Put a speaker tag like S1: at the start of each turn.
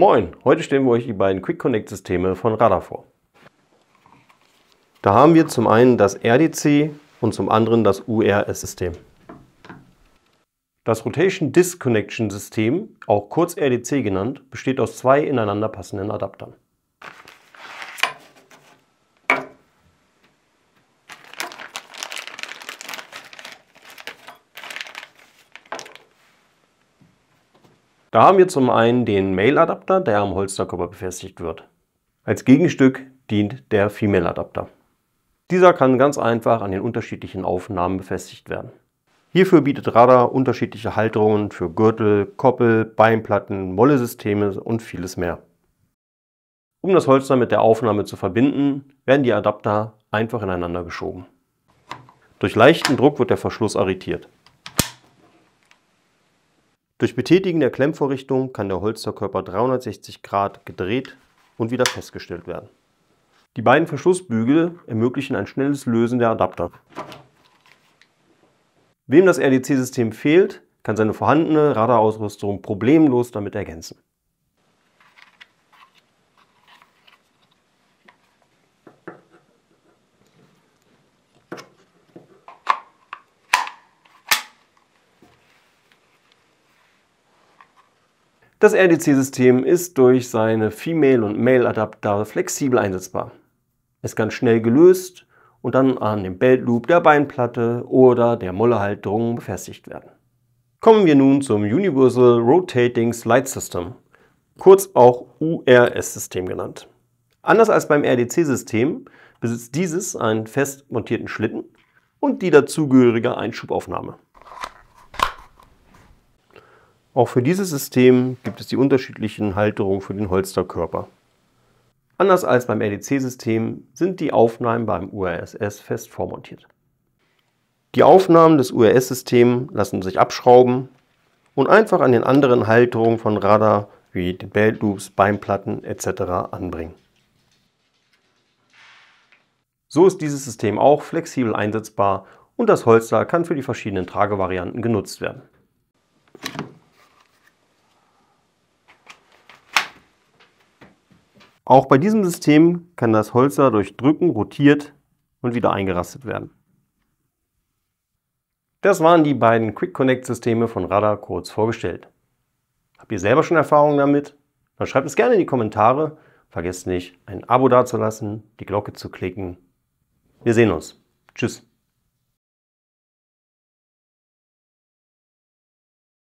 S1: Moin, heute stellen wir euch die beiden Quick Connect Systeme von Radar vor. Da haben wir zum einen das RDC und zum anderen das URS-System. Das Rotation Disconnection System, auch kurz RDC genannt, besteht aus zwei ineinander passenden Adaptern. Da haben wir zum einen den Male-Adapter, der am Holsterkörper befestigt wird. Als Gegenstück dient der Female-Adapter. Dieser kann ganz einfach an den unterschiedlichen Aufnahmen befestigt werden. Hierfür bietet Radar unterschiedliche Halterungen für Gürtel, Koppel, Beinplatten, Molle-Systeme und vieles mehr. Um das Holster mit der Aufnahme zu verbinden, werden die Adapter einfach ineinander geschoben. Durch leichten Druck wird der Verschluss arretiert. Durch Betätigen der Klemmvorrichtung kann der Holsterkörper 360 Grad gedreht und wieder festgestellt werden. Die beiden Verschlussbügel ermöglichen ein schnelles Lösen der Adapter. Wem das RDC-System fehlt, kann seine vorhandene Radarausrüstung problemlos damit ergänzen. Das RDC-System e ist durch seine Female- und Male-Adapter flexibel einsetzbar. Es kann schnell gelöst und dann an dem Beltloop der Beinplatte oder der Mollehalterung befestigt werden. Kommen wir nun zum Universal Rotating Slide System, kurz auch URS-System genannt. Anders als beim RDC-System e besitzt dieses einen fest montierten Schlitten und die dazugehörige Einschubaufnahme. Auch für dieses System gibt es die unterschiedlichen Halterungen für den Holsterkörper. Anders als beim LDC-System e sind die Aufnahmen beim URSS fest vormontiert. Die Aufnahmen des URS-Systems lassen sich abschrauben und einfach an den anderen Halterungen von Radar wie den Beltloops, Beinplatten etc. anbringen. So ist dieses System auch flexibel einsetzbar und das Holster kann für die verschiedenen Tragevarianten genutzt werden. Auch bei diesem System kann das Holzer durch Drücken rotiert und wieder eingerastet werden. Das waren die beiden Quick Connect Systeme von Radar kurz vorgestellt. Habt ihr selber schon Erfahrungen damit? Dann schreibt es gerne in die Kommentare. Vergesst nicht, ein Abo dazulassen, die Glocke zu klicken. Wir sehen uns. Tschüss.